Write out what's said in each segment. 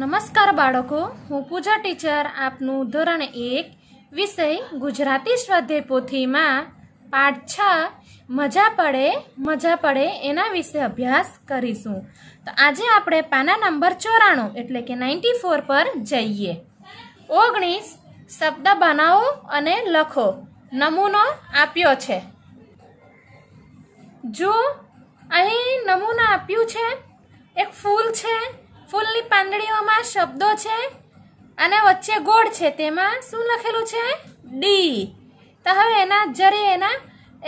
નમસ્કાર બાળકો હું પૂજા ટીચર આપનું ધોરણ એક વિષય ગુજરાતી સ્વાધ્યાય પોથીમાં પાઠ છ મજા પડે મજા પડે એના વિશે અભ્યાસ કરીશું તો આજે આપણે પાના નંબર ચોરાણું એટલે કે નાઇન્ટી ફોર પર જઈએ ઓગણીસ શબ્દ બનાવો અને લખો નમૂનો આપ્યો છે જો અહીં નમૂના આપ્યું છે એક ફૂલ છે ફૂલની પાંદડીઓમાં શબ્દો છે અને વચ્ચે ગોળ છે તેમાં શું લખેલું છે ડી તો હવે એના જરી એના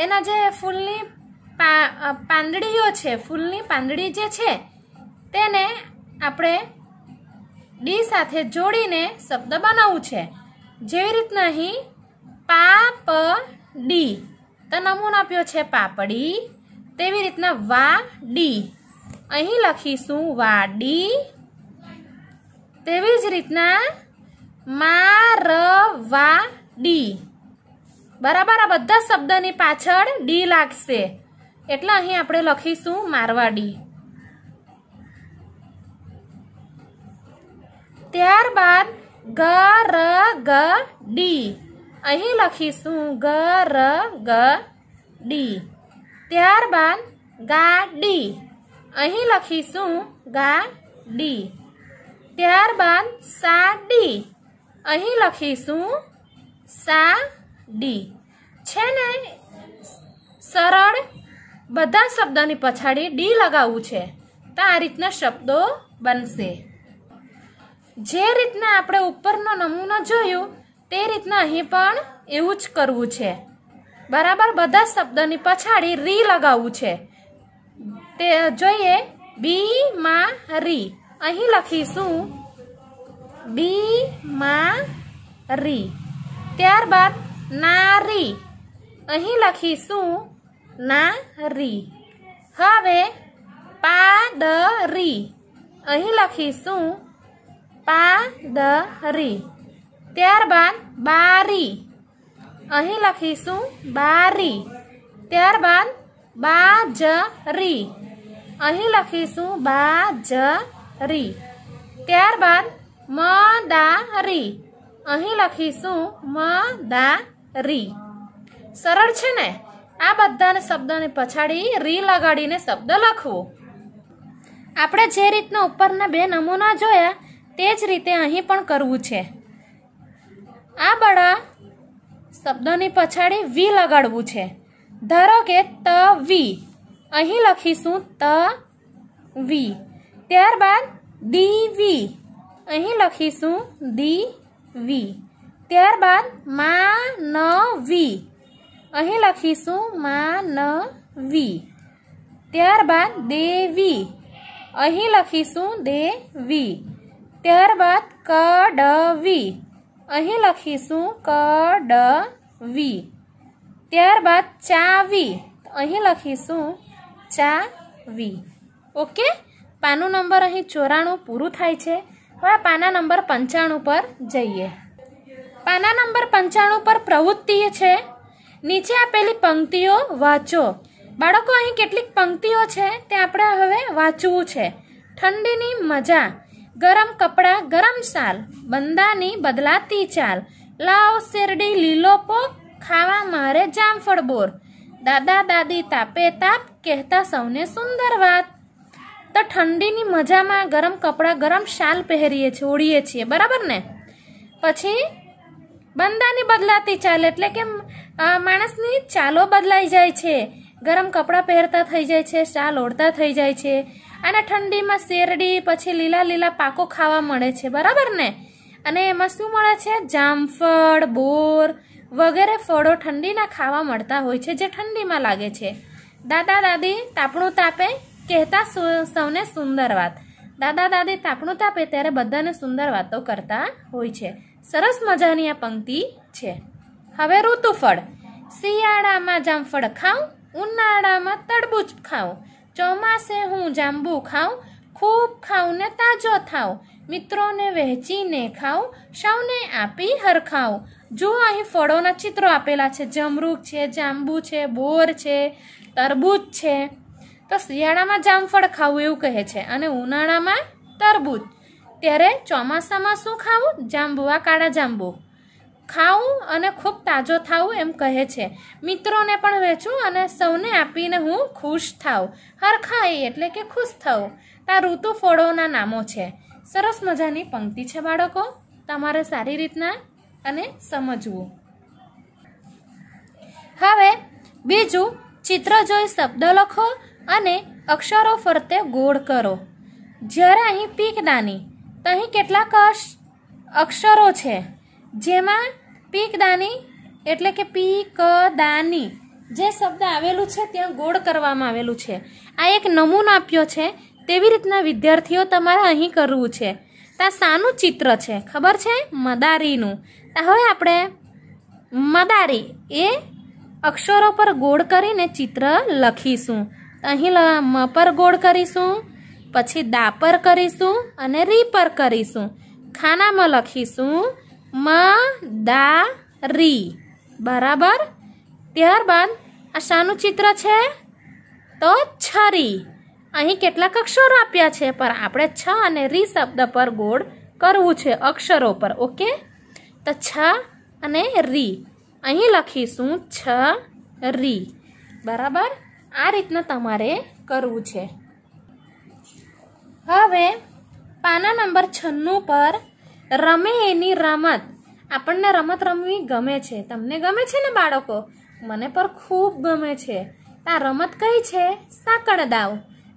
એના જે ફૂલની પાંદડીઓ છે ફૂલની પાંદડી જે છે તેને આપણે ડી સાથે જોડીને શબ્દ બનાવવું છે જેવી રીતના અહીં પાપડી તો નમૂનો આપ્યો છે પાપડી તેવી રીતના વા ડી અહીં લખીશું વાડી તેવી જ રીતના મારવાડી બરાબર આ બધા શબ્દની પાછળ ડી લાગશે એટલે અહીં આપણે લખીશું મારવાડી ત્યારબાદ ગ ડી અહીં લખીશું ગ ડી ત્યારબાદ ગાડી અહીં લખીશું ગાડી ત્યારબાદ સાડી અહીં લખીશું સા ડી છે ને સરળ બધા શબ્દની પછાડી ડી લગાવવું છે તો આ રીતના શબ્દો બનશે જે રીતના આપણે ઉપરનો નમૂનો જોયું તે રીતના અહીં પણ એવું જ કરવું છે બરાબર બધા શબ્દની પછાડી રી લગાવવું છે તે જોઈએ બીમારી અહીં લખીશું બીમારી ત્યારબાદ નારી અહીં લખીશું ના નારી હવે પાદરી અહીં લખીશું રી ત્યારબાદ બારી અહીં લખીશું બારી ત્યારબાદ બાજરી અહીં લખીશું બાજરી ત્યારબાદ મદારી અહીં લખીશું મદારી સરળ છે ને આ બધાને શબ્દને પછાડી રી લગાડીને શબ્દ લખવો આપણે જે રીતના ઉપરના બે નમૂના જોયા તે જ રીતે અહીં પણ કરવું છે આ બળા શબ્દની પછાડી વી લગાડવું છે ધારો કે ત વી અહીં લખીશું ત વી ત્યારબાદ દી વી અહીં લખીશું દી વી ત્યારબાદ મા ન વી અહીં લખીશું મા ન વી ત્યારબાદ દેવી અહીં લખીશું દેવી ત્યારબાદ કડવી અહીં લખીશું કડવી ત્યારબાદ ચાવી અહીં લખીશું ચા વી ઓકે પાનું નંબર અહીં ચોરાણું પૂરું થાય છે હવે પાના નંબર પંચાણું પર જઈએ પાના નંબર પંચાણું પર પ્રવૃત્તિ છે નીચે આપેલી પંક્તિઓ વાંચો બાળકો અહીં કેટલીક પંક્તિઓ છે તે આપણે હવે વાંચવું છે ઠંડીની મજા ગરમ કપડાં ગરમ સાલ બંદાની બદલાતી ચાલ લાવ શેરડી લીલો પોક ખાવા મારે જામફળ બોર દાદા દાદી તાપે તાપ કહેતા સૌને સુંદર વાત તો ઠંડીની મજામાં ગરમ કપડાં ગરમ શાલ પહેરીએ છીએ ઓળીએ છીએ બરાબર ને પછી બંદાની બદલાતી ચાલ એટલે કે માણસની ચાલો બદલાઈ જાય છે ગરમ કપડાં પહેરતા થઈ જાય છે શાલ ઓઢતા થઈ જાય છે અને ઠંડીમાં શેરડી પછી લીલા લીલા પાકો ખાવા મળે છે બરાબર ને અને એમાં શું મળે છે જામફળ બોર વગેરે ફળો ઠંડીના ખાવા મળતા હોય છે જે ઠંડીમાં લાગે છે દાદા દાદી તાપણું તાપે કહેતા સૌને સુંદર વાત દાદા દાદી તાપણું તાપે ત્યારે બધાને સુંદર વાતો કરતા હોય છે સરસ મજાની આ પંક્તિ છે હવે ઋતુફળ શિયાળામાં જામફળ ખાઉં ઉનાળામાં તડબૂચ ખાઉં ચોમાસે હું જાંબુ ખાઉં ખૂબ ખાવ ને તાજો થાવ મિત્રોને વહેંચીને ખાવ સૌને આપી હરખાવ જો અહીં ફળોના ચિત્રો આપેલા છે જમરૂક છે જાંબુ છે બોર છે તરબૂચ છે તો શિયાળામાં જામફળ ખાવું એવું કહે છે અને ઉનાળામાં તરબૂચ ત્યારે ચોમાસામાં શું ખાવું જાંબુઆ કાળા જાંબુ ખાવું અને ખૂબ તાજો થાવું એમ કહે છે મિત્રોને પણ વેચું અને સૌને આપીને હું ખુશ થાવ હરખાઈ એટલે કે ખુશ થવું આ ઋતુ ફળોના નામો છે સરસ મજાની પંક્તિ છે બાળકો તમારે સારી રીતના અને સમજવું હવે બીજું ચિત્ર જોઈ શબ્દ લખો અને અક્ષરો ફરતે ગોળ કરો જ્યારે અહીં પીક દાની અહીં કેટલાક અક્ષરો છે જેમાં પીક દાની એટલે કે પીક દાની જે શબ્દ આવેલું છે ત્યાં ગોળ કરવામાં આવેલું છે આ એક નમૂનો આપ્યો છે તેવી રીતના વિદ્યાર્થીઓ તમારે અહીં કરવું છે ત્યાં શાનું ચિત્ર છે ખબર છે મદારીનું ત્યાં હવે આપણે મદારી એ અક્ષરો પર ગોળ કરીને ચિત્ર લખીશું અહીં મ પર ગોળ કરીશું પછી દા પર કરીશું અને રી પર કરીશું ખાનામાં લખીશું મ દા રી બરાબર ત્યારબાદ આ શાનું ચિત્ર છે તો છરી અહીં કેટલાક અક્ષરો આપ્યા છે પણ આપણે છ અને રી શબ્દ પર ગોળ કરવું છે અક્ષરો પર ઓકે તો છ અને રી અહીં લખીશું છ રી બરાબર આ રીતના તમારે કરવું છે હવે પાના નંબર છન્નું પર રમે એની રમત આપણને રમત રમવી ગમે છે તમને ગમે છે ને બાળકો મને પણ ખૂબ ગમે છે આ રમત કઈ છે સાંકળ દાવ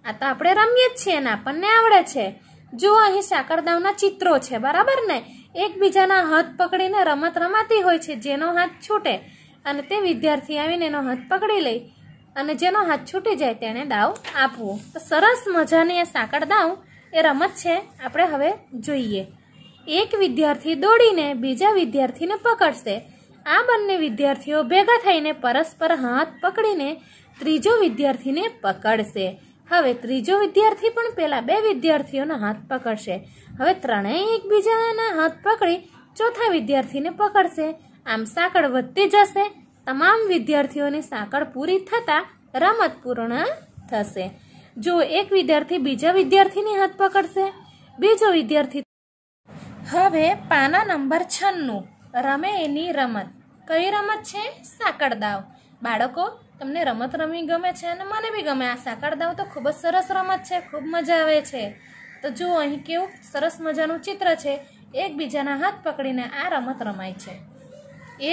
આ તો આપણે રમીએ જ છીએ ને આપણને આવડે છે જો અહીં સાકરદાવના ચિત્રો છે બરાબર ને એકબીજાના હાથ પકડીને રમત રમાતી હોય છે જેનો હાથ છૂટે અને તે વિદ્યાર્થી આવીને એનો હાથ પકડી લઈ અને જેનો હાથ છૂટી જાય તેને દાવ આપવો તો સરસ મજાની એ સાકર દાવ એ રમત છે આપણે હવે જોઈએ એક વિદ્યાર્થી દોડીને બીજા વિદ્યાર્થીને પકડશે આ બંને વિદ્યાર્થીઓ ભેગા થઈને પરસ્પર હાથ પકડીને ત્રીજો વિદ્યાર્થીને પકડશે હવે ત્રીજો વિદ્યાર્થી પણ પેલા બે વિદ્યાર્થીઓના હાથ પકડશે હવે ત્રણેય એકબીજાના હાથ પકડી ચોથા વિદ્યાર્થીને પકડશે આમ સાંકળ વધતી જશે તમામ વિદ્યાર્થીઓની સાંકળ પૂરી થતાં રમત પૂર્ણ થશે જો એક વિદ્યાર્થી બીજા વિદ્યાર્થીની હાથ પકડશે બીજો વિદ્યાર્થી હવે પાના નંબર છન્નું રમે એની રમત કઈ રમત છે સાંકળ દાવ બાળકો તમને રમત રમવી ગમે છે અને મને બી ગમે આ સાકળ દાવ તો ખૂબ જ સરસ રમત છે ખૂબ મજા આવે છે તો જુઓ અહીં કેવું સરસ મજાનું ચિત્ર છે એકબીજાના હાથ પકડીને આ રમત રમાય છે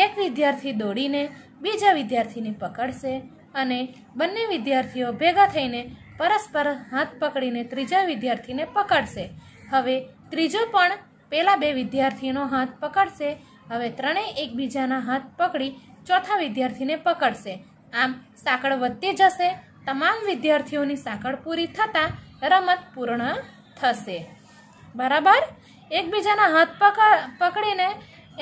એક વિદ્યાર્થી દોડીને બીજા વિદ્યાર્થીને પકડશે અને બંને વિદ્યાર્થીઓ ભેગા થઈને પરસ્પર હાથ પકડીને ત્રીજા વિદ્યાર્થીને પકડશે હવે ત્રીજો પણ પેલા બે વિદ્યાર્થીનો હાથ પકડશે હવે ત્રણેય એકબીજાના હાથ પકડી ચોથા વિદ્યાર્થીને પકડશે આમ સાંકળ વધતી જશે તમામ વિદ્યાર્થીઓની સાંકળ પૂરી થતાં રમત પૂર્ણ થશે બરાબર એકબીજાના હાથ પકડ પકડીને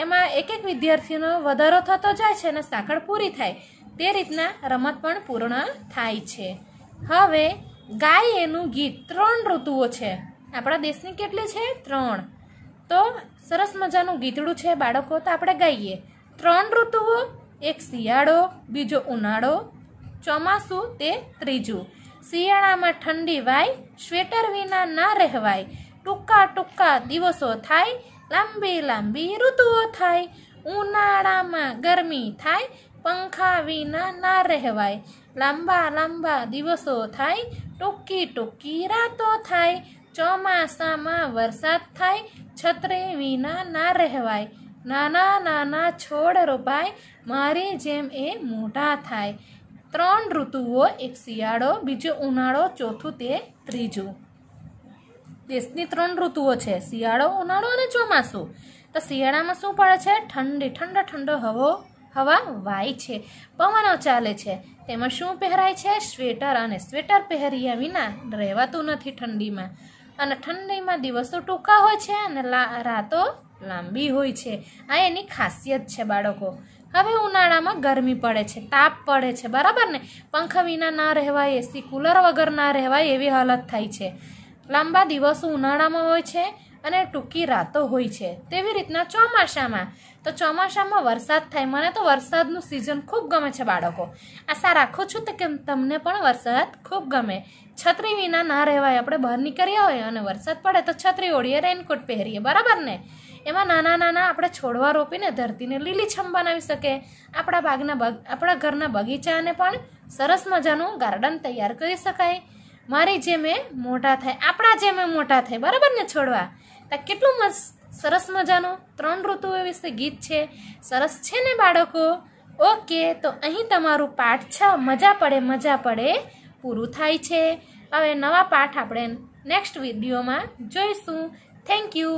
એમાં એક એક વિદ્યાર્થીનો વધારો થતો જાય છે અને સાંકળ પૂરી થાય તે રીતના રમત પણ પૂર્ણ થાય છે હવે ગાય એનું ગીત ત્રણ ઋતુઓ છે આપણા દેશની કેટલી છે ત્રણ તો સરસ મજાનું ગીતડું છે બાળકો તો આપણે ગાઈએ ત્રણ ઋતુઓ એક શિયાળો બીજો ઉનાળો ચોમાસું તે ત્રીજું શિયાળામાં ઠંડી વાય સ્વેટર વિના ના રહેવાય ટૂંકા ટૂંકા દિવસો થાય લાંબી લાંબી ઋતુઓ થાય ઉનાળામાં ગરમી થાય પંખા વિના ના રહેવાય લાંબા લાંબા દિવસો થાય ટૂંકી ટૂંકી રાતો થાય ચોમાસામાં વરસાદ થાય છત્રી વિના ના રહેવાય નાના નાના છોડ રોપાય મારી જેમ એ મોટા થાય ત્રણ ઋતુઓ એક શિયાળો બીજો ઉનાળો ચોથું તે ત્રીજું દેશની ત્રણ ઋતુઓ છે શિયાળો ઉનાળો અને ચોમાસું તો શિયાળામાં શું પડે છે ઠંડી ઠંડો ઠંડો હવો હવા વાય છે પવનો ચાલે છે તેમાં શું પહેરાય છે સ્વેટર અને સ્વેટર પહેર્યા વિના રહેવાતું નથી ઠંડીમાં અને ઠંડીમાં દિવસો ટૂંકા હોય છે અને રાતો લાંબી હોય છે આ એની ખાસિયત છે બાળકો હવે ઉનાળામાં ગરમી પડે છે તાપ પડે છે બરાબર ને પંખા વિના ના રહેવાય એસી કુલર વગર ના રહેવાય એવી હાલત થાય છે લાંબા દિવસો ઉનાળામાં હોય છે અને ટૂંકી રાતો હોય છે તેવી રીતના ચોમાસામાં તો ચોમાસામાં વરસાદ થાય મને તો વરસાદનું સિઝન ખૂબ ગમે છે બાળકો આશા રાખું છું તો કે તમને પણ વરસાદ ખૂબ ગમે છત્રી વિના ના રહેવાય આપણે બહાર નીકળ્યા હોય અને વરસાદ પડે તો છત્રી ઓળીએ રેનકોટ પહેરીએ બરાબર ને એમાં નાના નાના આપણે છોડવા રોપીને ધરતીને લીલીછમ બનાવી શકે આપણા બાગના આપણા ઘરના બગીચાને પણ સરસ મજાનું ગાર્ડન તૈયાર કરી શકાય મારી જેમે મોટા થાય આપણા જેમ મોટા થાય બરાબર ને છોડવા તો કેટલું મસ્ત સરસ મજાનું ત્રણ ઋતુઓ વિશે ગીત છે સરસ છે ને બાળકો ઓકે તો અહીં તમારું પાઠ છ મજા પડે મજા પડે પૂરું થાય છે હવે નવા પાઠ આપણે નેક્સ્ટ વિડીયોમાં જોઈશું થેન્ક યુ